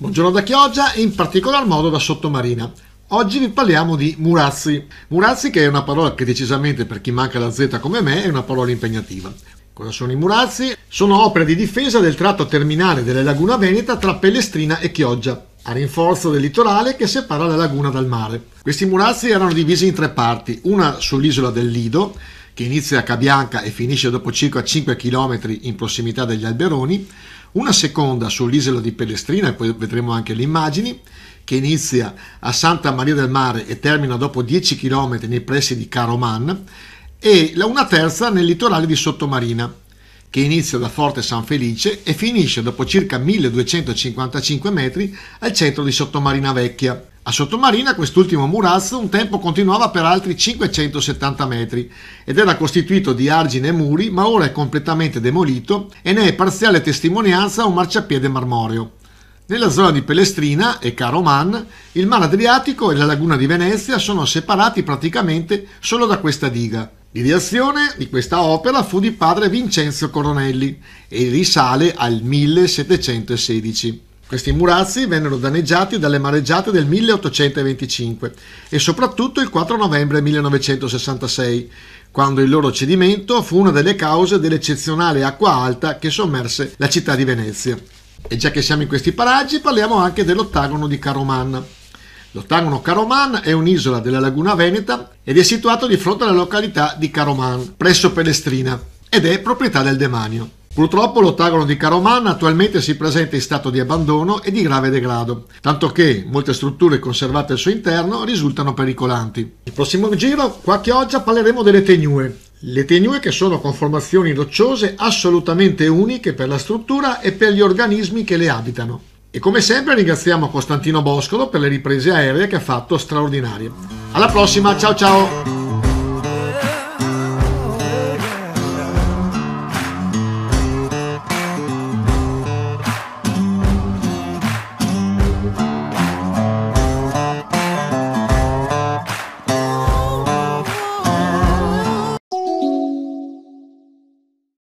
Buongiorno da Chioggia e in particolar modo da Sottomarina. Oggi vi parliamo di Murazzi. Murazzi che è una parola che decisamente per chi manca la Z come me è una parola impegnativa. Cosa sono i Murazzi? Sono opere di difesa del tratto terminale della laguna veneta tra Pellestrina e Chioggia, a rinforzo del litorale che separa la laguna dal mare. Questi Murazzi erano divisi in tre parti, una sull'isola del Lido, che inizia a Cabianca e finisce dopo circa 5 km in prossimità degli Alberoni, una seconda sull'isola di Pellestrina, poi vedremo anche le immagini, che inizia a Santa Maria del Mare e termina dopo 10 km nei pressi di Caroman, e una terza nel litorale di Sottomarina, che inizia da Forte San Felice e finisce dopo circa 1255 metri al centro di Sottomarina Vecchia. A Sottomarina quest'ultimo murazzo un tempo continuava per altri 570 metri ed era costituito di argine e muri, ma ora è completamente demolito e ne è parziale testimonianza un marciapiede marmoreo. Nella zona di Pelestrina e Caroman, il mare Adriatico e la laguna di Venezia sono separati praticamente solo da questa diga. L'ideazione di questa opera fu di padre Vincenzo Coronelli e risale al 1716. Questi murazzi vennero danneggiati dalle mareggiate del 1825 e soprattutto il 4 novembre 1966, quando il loro cedimento fu una delle cause dell'eccezionale acqua alta che sommerse la città di Venezia. E già che siamo in questi paraggi, parliamo anche dell'ottagono di Caroman. L'ottagono Caroman è un'isola della laguna veneta ed è situato di fronte alla località di Caroman, presso Pelestrina, ed è proprietà del demanio. Purtroppo l'ottagono di Caromanna attualmente si presenta in stato di abbandono e di grave degrado, tanto che molte strutture conservate al suo interno risultano pericolanti. Il prossimo giro, qua a Chioggia, parleremo delle tenue, le tenue che sono conformazioni rocciose assolutamente uniche per la struttura e per gli organismi che le abitano. E come sempre ringraziamo Costantino Boscolo per le riprese aeree che ha fatto straordinarie. Alla prossima, ciao ciao!